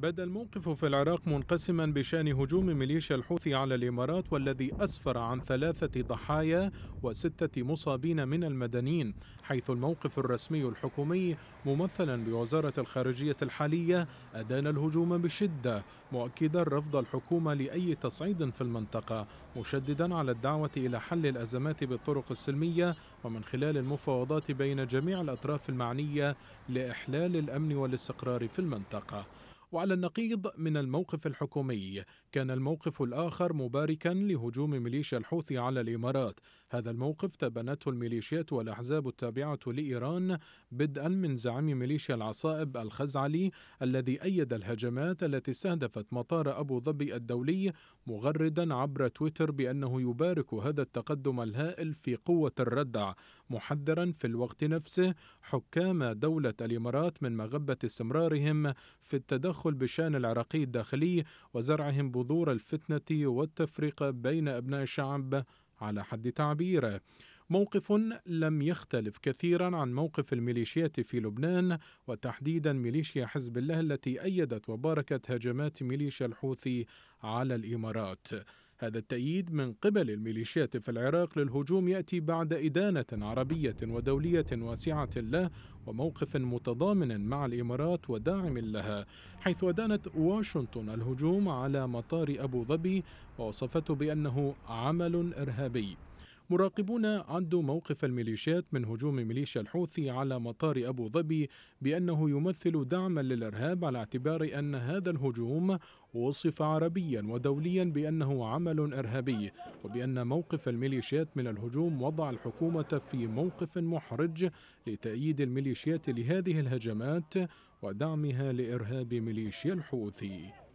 بدا الموقف في العراق منقسما بشان هجوم ميليشيا الحوثي على الامارات والذي اسفر عن ثلاثه ضحايا وسته مصابين من المدنيين حيث الموقف الرسمي الحكومي ممثلا بوزاره الخارجيه الحاليه ادان الهجوم بشده مؤكدا رفض الحكومه لاي تصعيد في المنطقه مشددا على الدعوه الى حل الازمات بالطرق السلميه ومن خلال المفاوضات بين جميع الاطراف المعنيه لاحلال الامن والاستقرار في المنطقه وعلى النقيض من الموقف الحكومي كان الموقف الآخر مباركا لهجوم ميليشيا الحوثي على الإمارات هذا الموقف تبنته الميليشيات والأحزاب التابعة لإيران بدءا من زعيم ميليشيا العصائب الخزعلي الذي أيد الهجمات التي استهدفت مطار أبو ظبي الدولي مغردا عبر تويتر بأنه يبارك هذا التقدم الهائل في قوة الردع محذرا في الوقت نفسه حكام دولة الإمارات من مغبة استمرارهم في التدخل بشأن العراقي الداخلي وزرعهم بذور الفتنة والتفرقة بين أبناء الشعب على حد تعبيره موقف لم يختلف كثيرا عن موقف الميليشيات في لبنان وتحديدا ميليشيا حزب الله التي أيدت وباركت هجمات ميليشيا الحوثي على الإمارات هذا التأييد من قبل الميليشيات في العراق للهجوم يأتي بعد إدانة عربية ودولية واسعة له وموقف متضامن مع الإمارات وداعم لها حيث أدانت واشنطن الهجوم على مطار أبو ظبي ووصفته بأنه عمل إرهابي مراقبون عدوا موقف الميليشيات من هجوم ميليشيا الحوثي على مطار أبو ظبي بأنه يمثل دعما للإرهاب على اعتبار أن هذا الهجوم وصف عربيا ودوليا بأنه عمل إرهابي وبأن موقف الميليشيات من الهجوم وضع الحكومة في موقف محرج لتأييد الميليشيات لهذه الهجمات ودعمها لإرهاب ميليشيا الحوثي